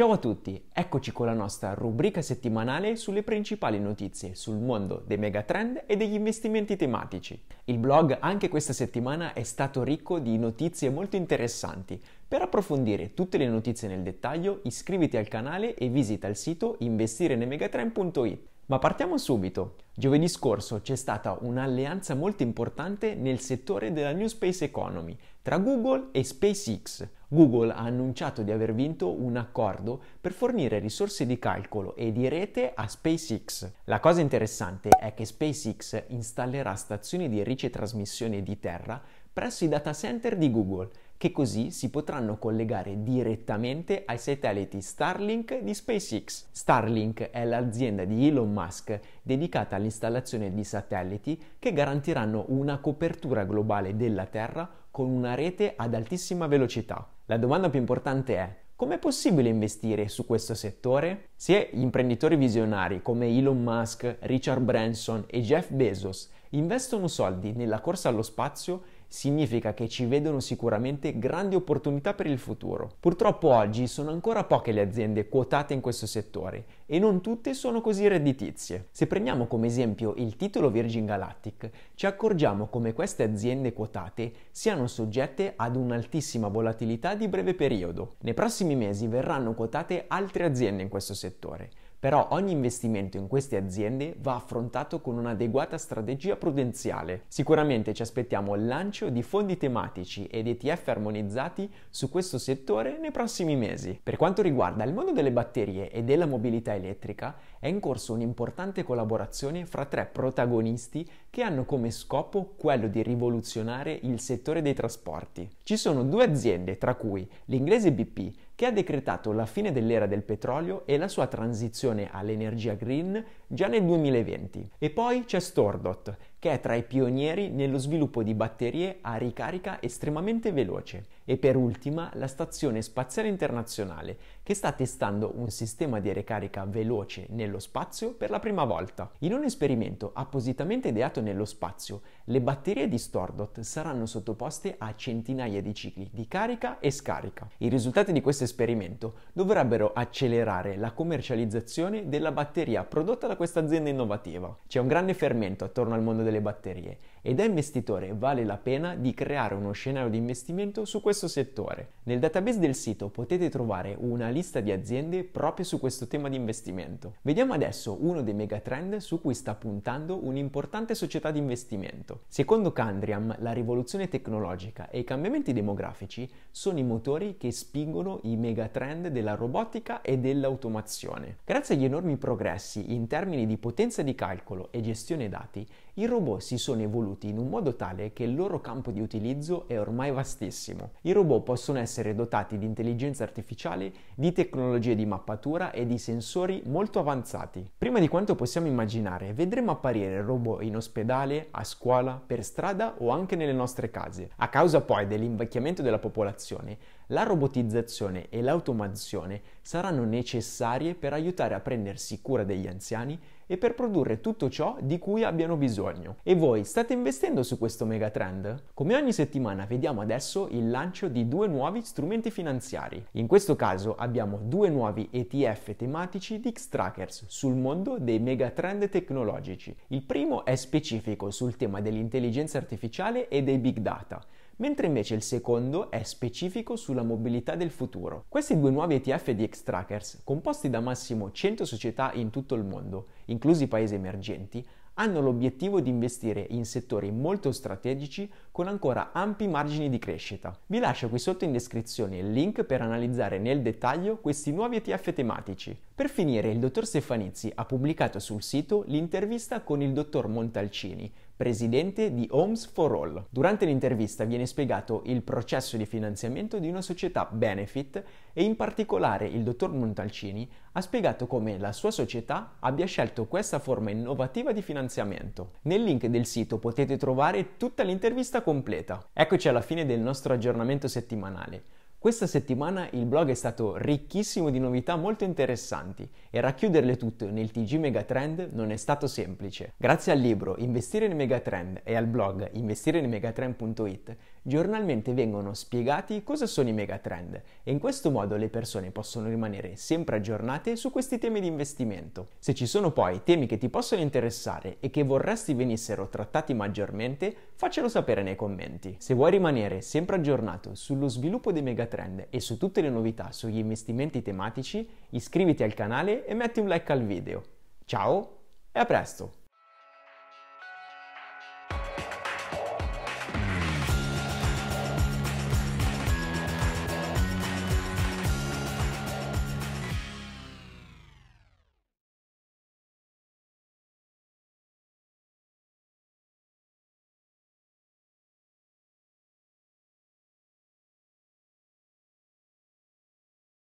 Ciao a tutti, eccoci con la nostra rubrica settimanale sulle principali notizie sul mondo dei megatrend e degli investimenti tematici. Il blog anche questa settimana è stato ricco di notizie molto interessanti. Per approfondire tutte le notizie nel dettaglio iscriviti al canale e visita il sito investirenemegatrend.it. Ma partiamo subito. Giovedì scorso c'è stata un'alleanza molto importante nel settore della New Space Economy tra Google e SpaceX. Google ha annunciato di aver vinto un accordo per fornire risorse di calcolo e di rete a SpaceX. La cosa interessante è che SpaceX installerà stazioni di ricetrasmissione di terra presso i data center di Google che così si potranno collegare direttamente ai satelliti Starlink di SpaceX. Starlink è l'azienda di Elon Musk dedicata all'installazione di satelliti che garantiranno una copertura globale della Terra con una rete ad altissima velocità. La domanda più importante è Com'è possibile investire su questo settore? Se imprenditori visionari come Elon Musk, Richard Branson e Jeff Bezos investono soldi nella corsa allo spazio, significa che ci vedono sicuramente grandi opportunità per il futuro. Purtroppo oggi sono ancora poche le aziende quotate in questo settore e non tutte sono così redditizie. Se prendiamo come esempio il titolo Virgin Galactic, ci accorgiamo come queste aziende quotate siano soggette ad un'altissima volatilità di breve periodo. Nei prossimi mesi verranno quotate altre aziende in questo settore però ogni investimento in queste aziende va affrontato con un'adeguata strategia prudenziale. Sicuramente ci aspettiamo il lancio di fondi tematici ed ETF armonizzati su questo settore nei prossimi mesi. Per quanto riguarda il mondo delle batterie e della mobilità elettrica, è in corso un'importante collaborazione fra tre protagonisti che hanno come scopo quello di rivoluzionare il settore dei trasporti. Ci sono due aziende, tra cui l'inglese BP che ha decretato la fine dell'era del petrolio e la sua transizione all'energia green già nel 2020. E poi c'è Stordot, che è tra i pionieri nello sviluppo di batterie a ricarica estremamente veloce. E per ultima la Stazione Spaziale Internazionale, che sta testando un sistema di ricarica veloce nello spazio per la prima volta. In un esperimento appositamente ideato nello spazio, le batterie di Stordot saranno sottoposte a centinaia di cicli di carica e scarica. I risultati di questo esperimento dovrebbero accelerare la commercializzazione della batteria prodotta da questa azienda innovativa. C'è un grande fermento attorno al mondo delle batterie da investitore vale la pena di creare uno scenario di investimento su questo settore. Nel database del sito potete trovare una lista di aziende proprio su questo tema di investimento. Vediamo adesso uno dei megatrend su cui sta puntando un'importante società di investimento. Secondo Candriam, la rivoluzione tecnologica e i cambiamenti demografici sono i motori che spingono i megatrend della robotica e dell'automazione. Grazie agli enormi progressi in termini di potenza di calcolo e gestione dati, i robot si sono evoluti evoluti in un modo tale che il loro campo di utilizzo è ormai vastissimo. I robot possono essere dotati di intelligenza artificiale, di tecnologie di mappatura e di sensori molto avanzati. Prima di quanto possiamo immaginare, vedremo apparire robot in ospedale, a scuola, per strada o anche nelle nostre case. A causa poi dell'invecchiamento della popolazione, la robotizzazione e l'automazione saranno necessarie per aiutare a prendersi cura degli anziani e per produrre tutto ciò di cui abbiano bisogno. E voi state investendo su questo megatrend? Come ogni settimana vediamo adesso il lancio di due nuovi strumenti finanziari. In questo caso abbiamo due nuovi ETF tematici di X-Trackers sul mondo dei megatrend tecnologici. Il primo è specifico sul tema dell'intelligenza artificiale e dei big data mentre invece il secondo è specifico sulla mobilità del futuro. Questi due nuovi ETF di Xtrackers, composti da massimo 100 società in tutto il mondo, inclusi i paesi emergenti, hanno l'obiettivo di investire in settori molto strategici con ancora ampi margini di crescita. Vi lascio qui sotto in descrizione il link per analizzare nel dettaglio questi nuovi ETF tematici. Per finire, il dottor Stefanizzi ha pubblicato sul sito l'intervista con il dottor Montalcini, presidente di Homes for All. Durante l'intervista viene spiegato il processo di finanziamento di una società benefit e in particolare il dottor Montalcini ha spiegato come la sua società abbia scelto questa forma innovativa di finanziamento. Nel link del sito potete trovare tutta l'intervista completa. Eccoci alla fine del nostro aggiornamento settimanale. Questa settimana il blog è stato ricchissimo di novità molto interessanti e racchiuderle tutte nel TG Megatrend non è stato semplice. Grazie al libro Investire nei Megatrend e al blog investire nei megatrend.it giornalmente vengono spiegati cosa sono i megatrend e in questo modo le persone possono rimanere sempre aggiornate su questi temi di investimento. Se ci sono poi temi che ti possono interessare e che vorresti venissero trattati maggiormente, Faccelo sapere nei commenti. Se vuoi rimanere sempre aggiornato sullo sviluppo dei megatrend e su tutte le novità sugli investimenti tematici, iscriviti al canale e metti un like al video. Ciao e a presto!